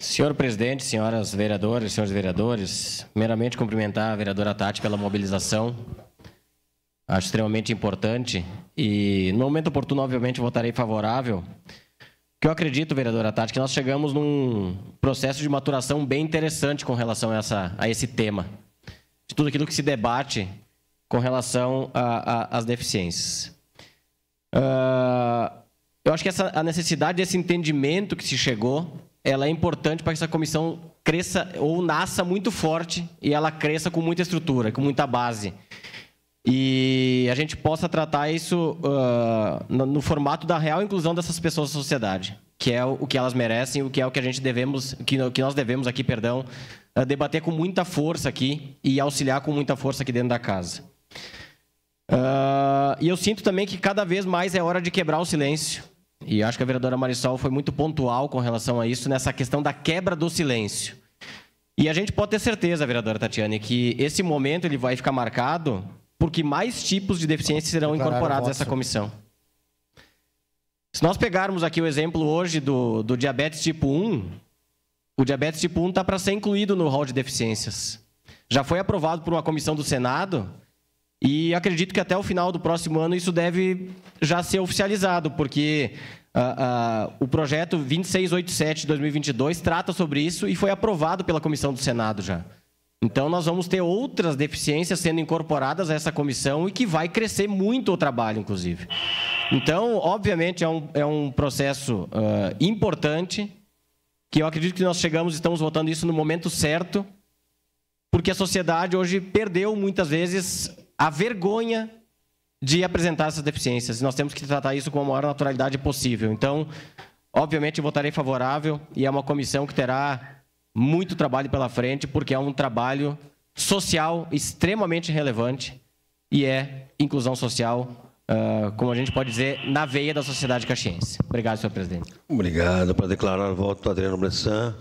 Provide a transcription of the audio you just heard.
Senhor presidente, senhoras vereadoras, senhores vereadores, meramente cumprimentar a vereadora Tati pela mobilização. Acho extremamente importante e, no momento oportuno, obviamente, votarei favorável. Que eu acredito, vereadora Tati, que nós chegamos num processo de maturação bem interessante com relação a, essa, a esse tema. De tudo aquilo que se debate com relação às deficiências. Uh, eu acho que essa, a necessidade desse entendimento que se chegou ela é importante para que essa comissão cresça ou nasça muito forte e ela cresça com muita estrutura, com muita base. E a gente possa tratar isso uh, no, no, formato da real inclusão dessas pessoas na sociedade, que é o, o, que elas merecem, o que é o que a gente devemos, que, que nós devemos aqui, perdão, uh, debater com muita força aqui e auxiliar com muita força aqui dentro da casa. Uh, e eu sinto também que cada vez mais é hora de quebrar o silêncio e acho que a vereadora Marisol foi muito pontual com relação a isso, nessa questão da quebra do silêncio. E a gente pode ter certeza, vereadora Tatiane, que esse momento ele vai ficar marcado porque mais tipos de deficiência serão incorporados a essa comissão. Se nós pegarmos aqui o exemplo hoje do, do diabetes tipo 1, o diabetes tipo 1 está para ser incluído no hall de deficiências. Já foi aprovado por uma comissão do Senado e acredito que até o final do próximo ano isso deve já ser oficializado, porque Uh, uh, o projeto 2687 de 2022 trata sobre isso e foi aprovado pela comissão do Senado já. Então, nós vamos ter outras deficiências sendo incorporadas a essa comissão e que vai crescer muito o trabalho, inclusive. Então, obviamente, é um, é um processo uh, importante, que eu acredito que nós chegamos, estamos votando isso no momento certo, porque a sociedade hoje perdeu muitas vezes a vergonha de apresentar essas deficiências. Nós temos que tratar isso com a maior naturalidade possível. Então, obviamente, votarei favorável e é uma comissão que terá muito trabalho pela frente, porque é um trabalho social extremamente relevante e é inclusão social, uh, como a gente pode dizer, na veia da sociedade caxiense. Obrigado, senhor presidente. Obrigado. Para declarar o voto, Adriano Bressan.